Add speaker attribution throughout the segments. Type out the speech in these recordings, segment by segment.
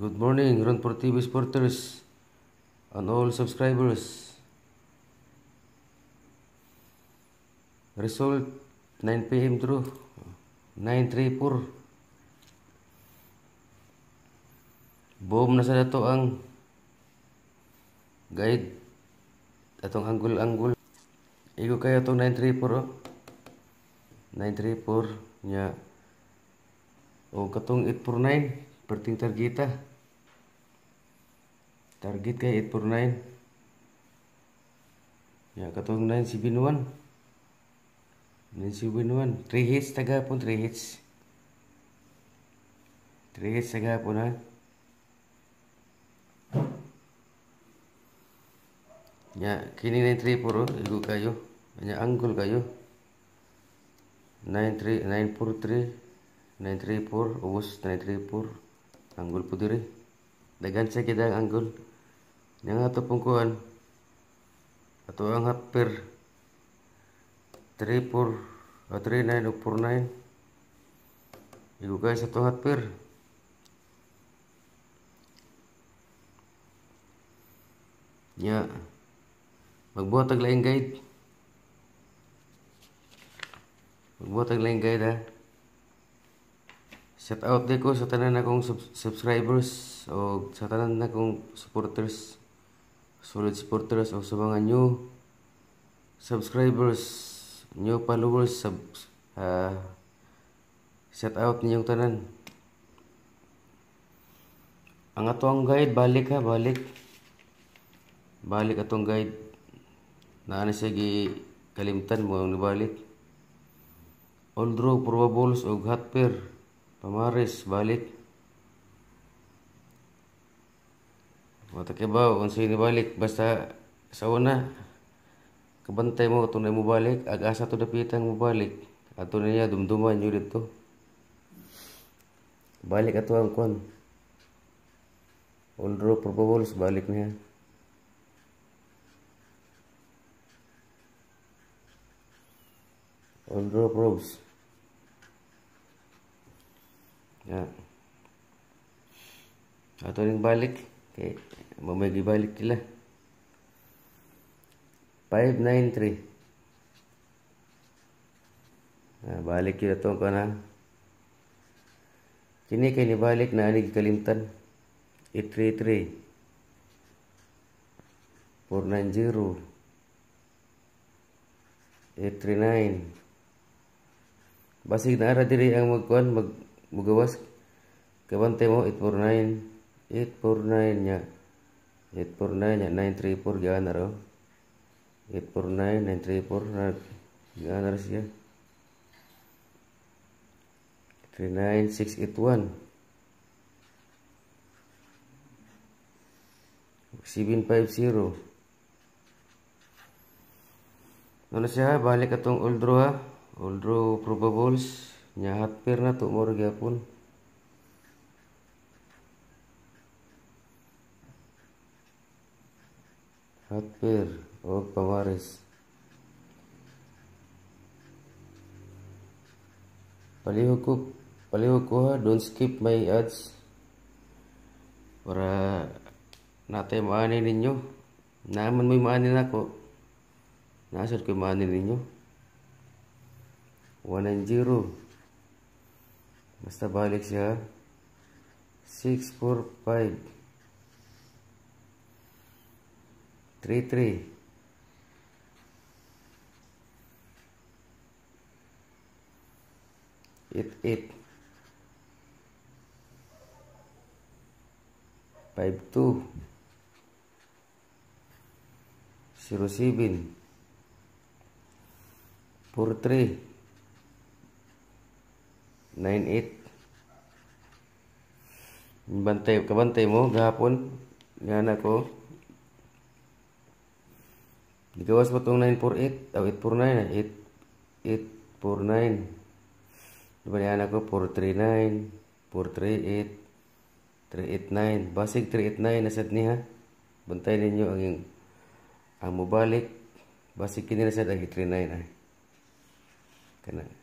Speaker 1: Good morning, Ron for TV supporters and all subscribers. Result 9 p.m. through 934. Boom na sa dato ang guide atong anggol-anggol. Igo kayo itong 934 oh. 934 nya o katong 849 perting targeta target kayak 849 ya katong 9 si binuan 9 si binuan 3 hits taga pun 3 hits 3 hits taga pun ha ya kini 93 puro igu kayo hanya angkul kayo 93 943 934 ubos 934 angkul putih dagan sa kidang anggol nga ato pong kuhan ato ang happer 3, 4 uh, 3, 9 o 4, 9 igo guys ato happer nya yeah. magbuhat ang laing guide magbuhat ang guide ha Shout out din ko sa tanan na sub- subscribers o sa tanan na kong supporters, solid supporters o sa mga new subscribers, new followers, sub, uh, shout out ninyong tanan. Ang atong guide, balik ha, balik. Balik atong guide. Naana siya kalimtan mo ang nabalik. All draw probables og hot pair Pamaris, balik. Matakibaw, kung sino balik, basta sa una, kabantay mo, tunay mo balik, agasa to dapitan mo balik. Ato na niya, dumduman nyo dito. Balik ato ang kwan. All draw balik niya. All draw probes. Yan. Ato rin balik. Okay. Mamay balik sila. 593. Ah, balik yun itong kanang. Kini kay balik na ani kalimtan. 833. 490. 839. Basig na ara diri ang magkuan mag bugawas kabantay mo 849 849 nya 849 nya 934 gaan na raw 849 934 gaan na siya 39681 750 ano siya balik atong old draw ha old draw probables nya hampir na tumor pun hampir oh hukum palihukuk palihukuk don't skip my ads para nate maani ninyo naman may maani nako nasad ko maani ninyo One and zero. Basta balik siya. 6, 4, 5. 3, 3. Eight, eight. Five, two. Zero, seven. Four, three. 98 bantay kabantay mo gahapon yan ako Digawas mo itong 948 oh, 849 849 diba yan ako 439 438 389 basig 389 nasad niya bantay ninyo ang ang mubalik basig kini nasad ang 39 ay kanang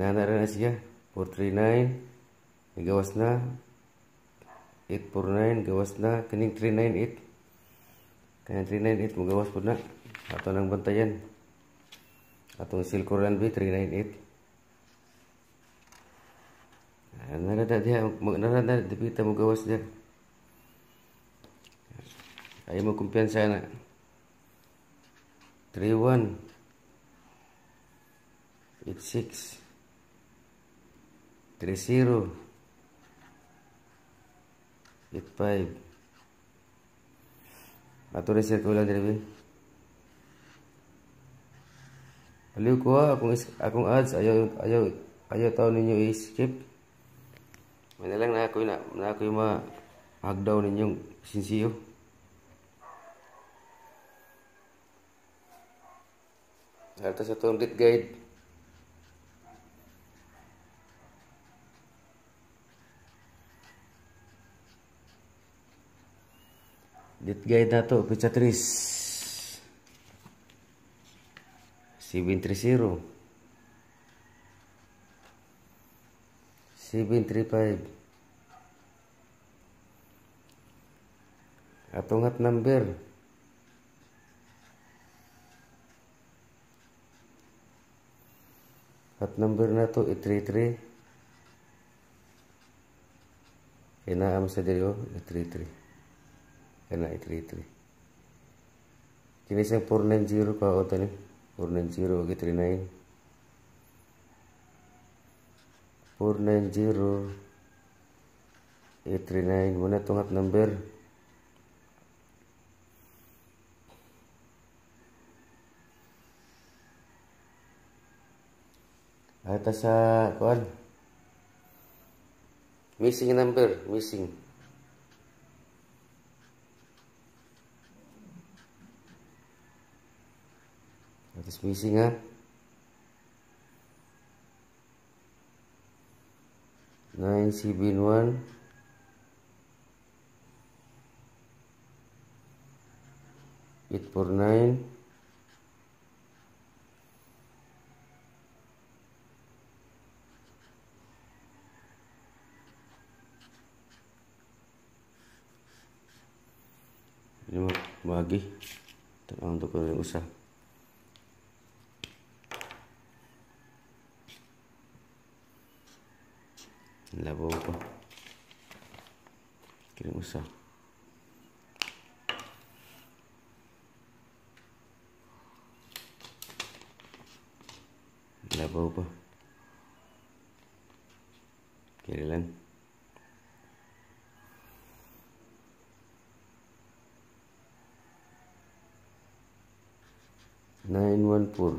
Speaker 1: Nana four three 439, ಗವಸ್ನ eight four nine ಗವಸ್ನ ಕನಿಂಗ್ three nine eight ಕನಿಂಗ್ three nine eight nang bantayan atau silkuran B 398 nah, Nara tak dia, nara tak tapi kita mau Ayo mau kumpian saya Three one, eight six. three zero ato rin sir ko lang ah, dinabi aliw ko ha akong, akong ads ayaw ayaw ayaw tao ninyo i-skip may na lang na ako na, na ako yung mga hagdaw ninyong sinsiyo Harta sa itong guide Dit guide na to, pizza 730. 735. Atong at number. At number na to, 833. Inaam sa dito, 833. kena itri-itri jenisnya purnen zero kalau kau tadi purnen zero kita naik purnen zero itri naik mana tungat number atas ah, kuan missing number missing is missing nine C bin one eight for nine ini bagi untuk usaha Labo pa. Kirim usah. Labo pa. Kiri Nine one four.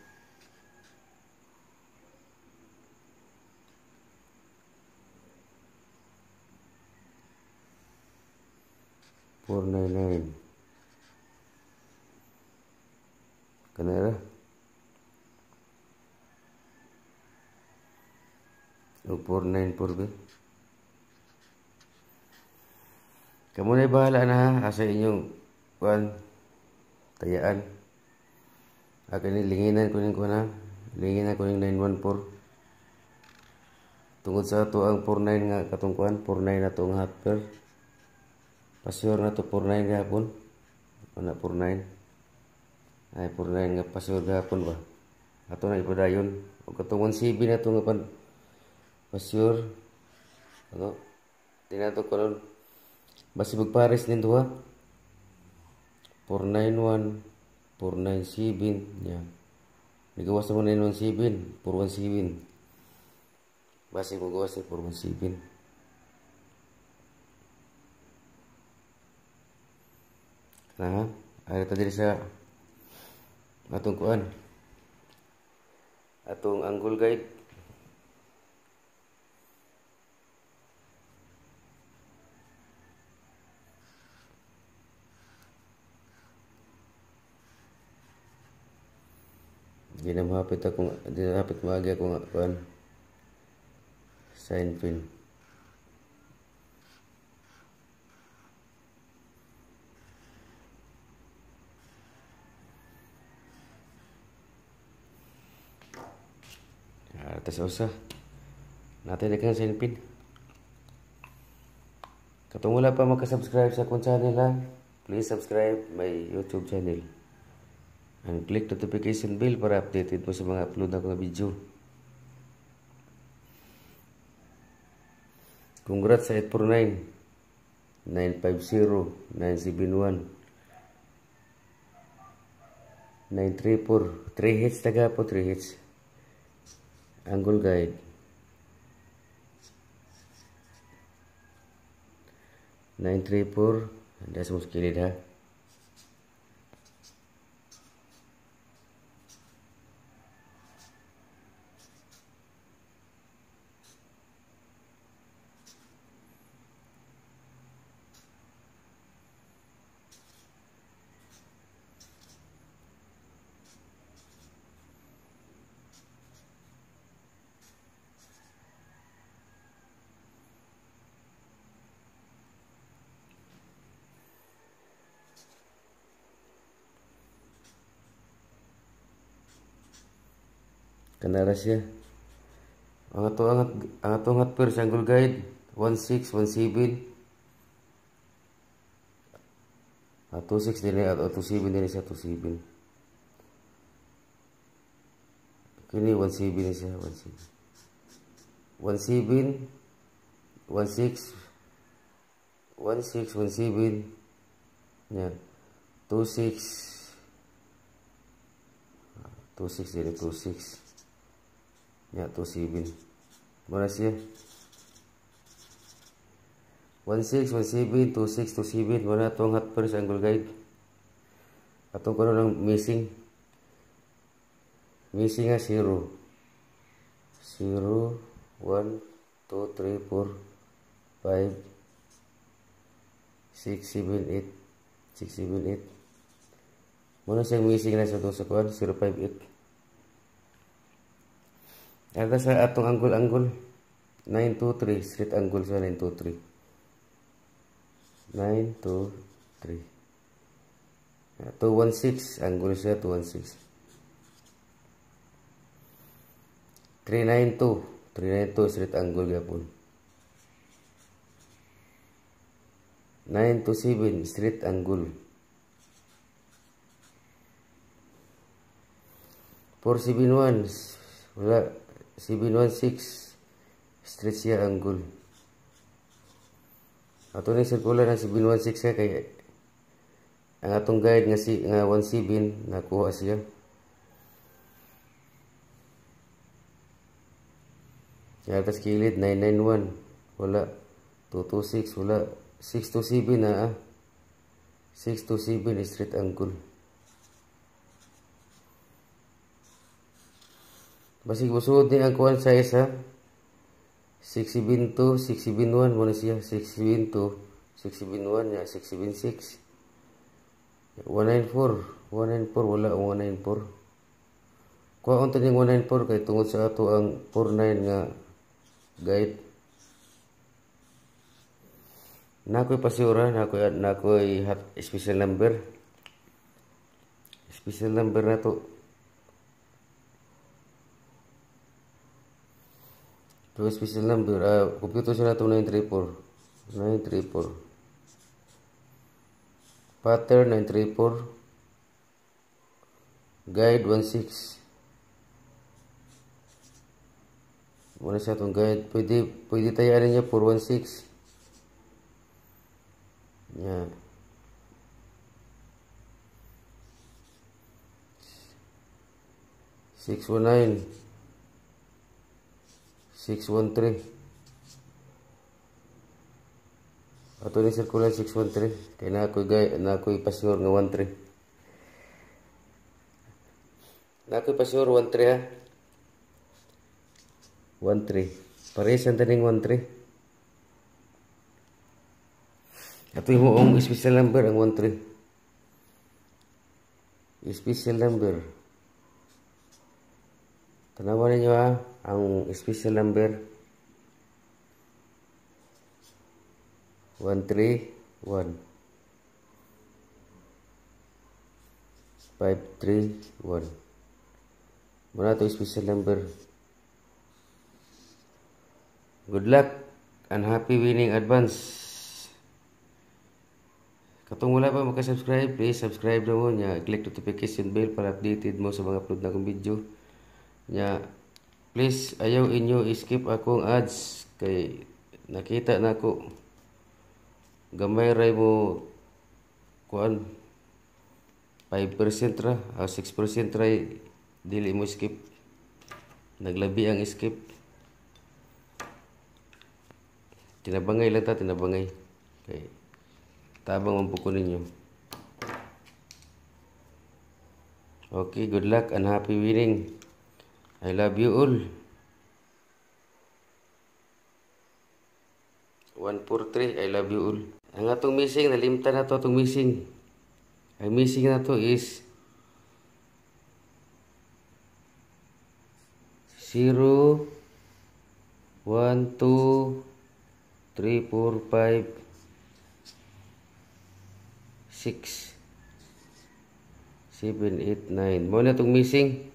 Speaker 1: 499 Canada तो four nine purbe na bahala na ha sa inyong kuan tayaan. Akin ni linginan ko ning kuna. Linginan ko ning 914. Tungod sa ato ang 49 nga katong kuan, 49 na to ang hopper. pasur na to purnay gapon anak purnay ay purnay nga pasur gapon ba ato na ipadayon o katungon sibi na to nga pan pasur ano tinato ko nun basi magpares nin duha 491 497 nya nagawas naman 917 417 basi magawas ni 417 na ada tadi sa atong kuan atong angle guide di na mahapit akong di na mahapit maagi akong kuan sign pin atas usah Nanti dia kena selpin Kata mula pa subscribe sa akong channel ha Please subscribe my YouTube channel And click notification bell para updated mo sa mga upload na video Congrats sa 849 950 971 934 3 hits taga po 3 hits angle guide nine three four decimal scale dah Canarasya. Ang ato angat ang ato angat per angle guide 1617 ah, eh, at 26 din at 27 din siya 27 kini 17 ah, din siya 17 17 16 16 17 yan 26 26 din 26 Yeah, 27. Mura siya. 16, 17, 26, 27. Mura itong half first angle guide. Atong kuno ng missing. Missing nga zero. Zero, 1, 2, 3, 4, 5, 6, 7, 8. 6, 7, 8. Muna siyang missing na sa 2 sa kuhan. 0, 5, 8. Aga sa atong angle-angle. 923. Street angle sa 923. 923. 216. Angle siya 216. 392. 392. street angle gapon. 927. Street angle. 471. Wala. 716 Street Sierra Angul. Ato ning sirkular ng 716 kay ang atong guide nga si nga 17 nakuha siya. Sa atas kilid 991 wala 226 wala 627 na ah. 627 ah. Street angle. Basig musuod ni ang kuan sa isa. 6 bin 2, 6 muna siya. 6 bin niya, 6 194, 194 wala ang 194. Kuha unta ning 194 kay tungod sa ato ang 49 nga guide. Nakoy pasiura, nakoy nakoy special number. Special number na to. to a special number uh, computational to 934 934 pattern 934 guide 16 wala siya itong guide pwede, pwede tayaan niya 416 yan Six one nine. 613 ato ni circular 613 kay na ako gay na ako ipasure nga 13 na ako ipasure 13 ha 13 pares ang taning 13 ato yung ang special number ang 13 special number tanawa ninyo ha ang special number 131 531 muna to special number good luck and happy winning advance Katong wala pa magka-subscribe please subscribe na mo niya. I Click notification bell para updated mo sa mga upload na kong video niya. Please, ayaw inyo skip akong ads kay nakita na ko Gamay ray mo kuan 5% ra, o 6% ra dili mo skip. Naglabi ang skip. Tinabangay lang ta, tinabangay. Okay. Tabang ang buko ninyo. Okay, good luck and happy winning. I love you all. 143, I love you all. Ang atong missing, nalimta na to atong missing. Ang missing na to is 0 1 2 3 4 5 6 7 8 9 mo na itong missing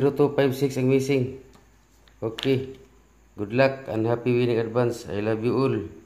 Speaker 1: 0256 ang missing. Okay. Good luck and happy winning advance. I love you all.